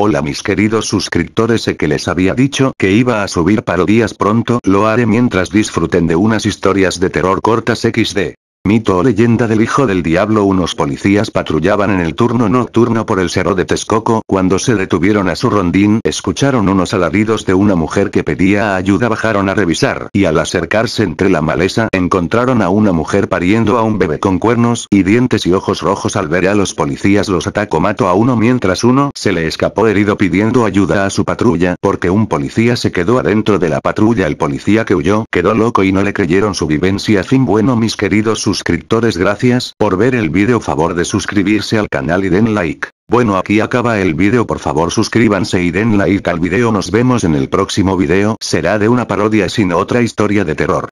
Hola mis queridos suscriptores sé que les había dicho que iba a subir parodias pronto lo haré mientras disfruten de unas historias de terror cortas xd. Mito o leyenda del hijo del diablo Unos policías patrullaban en el turno nocturno por el cerro de Texcoco, cuando se detuvieron a su rondín, escucharon unos alaridos de una mujer que pedía ayuda, bajaron a revisar, y al acercarse entre la maleza encontraron a una mujer pariendo a un bebé con cuernos y dientes y ojos rojos al ver a los policías los atacó mato a uno mientras uno se le escapó herido pidiendo ayuda a su patrulla, porque un policía se quedó adentro de la patrulla el policía que huyó, quedó loco y no le creyeron su vivencia fin bueno mis queridos sus suscriptores gracias por ver el vídeo favor de suscribirse al canal y den like. Bueno aquí acaba el vídeo por favor suscríbanse y den like al vídeo nos vemos en el próximo vídeo será de una parodia sino otra historia de terror.